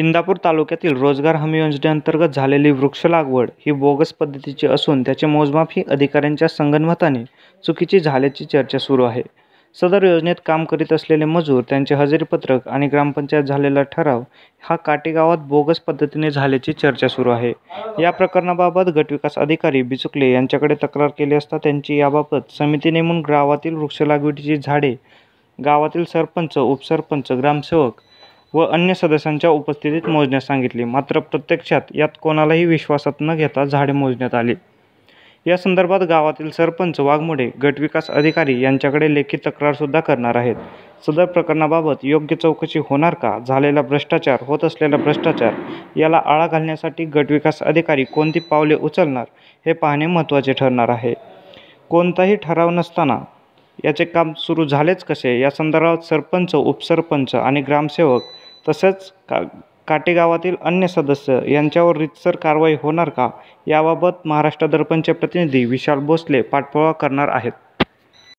इंदापूर तालुक्यातील रोजगार हमी योजनेअंतर्गत झालेली वृक्ष लागवड ही बोगस पद्धतीची असून त्याचे मोजमाप ही अधिकाऱ्यांच्या संगनमताने चुकीची झाल्याची चर्चा सुरू आहे सदर योजनेत काम करीत असलेले मजूर त्यांचे हजेरीपत्रक आणि ग्रामपंचायत झालेला ठराव हा काटेगावात बोगस पद्धतीने झाल्याची चर्चा सुरू आहे या प्रकरणाबाबत गटविकास अधिकारी बिचुकले यांच्याकडे तक्रार केली असता त्यांची याबाबत समिती नेमून गावातील वृक्ष लागवडीची झाडे गावातील सरपंच उपसरपंच ग्रामसेवक व अन्य सदस्यांच्या उपस्थितीत मोजण्यास सांगितले मात्र प्रत्यक्षात यात कोणालाही विश्वासात न घेता झाडे मोजण्यात आली या संदर्भात गावातील सरपंच वाघमोडे गटविकास अधिकारी यांच्याकडे लेखी तक्रारसुद्धा करणार आहेत सदर प्रकरणाबाबत योग्य चौकशी होणार का झालेला भ्रष्टाचार होत असलेला भ्रष्टाचार याला आळा घालण्यासाठी गटविकास अधिकारी कोणती पावले उचलणार हे पाहणे महत्त्वाचे ठरणार आहे कोणताही ठराव नसताना याचे काम सुरू झालेच कसे या संदर्भात सरपंच उपसरपंच आणि ग्रामसेवक तसेच का काटेगावातील अन्य सदस्य यांच्यावर रितसर कारवाई होणार का याबाबत महाराष्ट्र दर्पणचे प्रतिनिधी विशाल भोसले पाठपुरावा करणार आहेत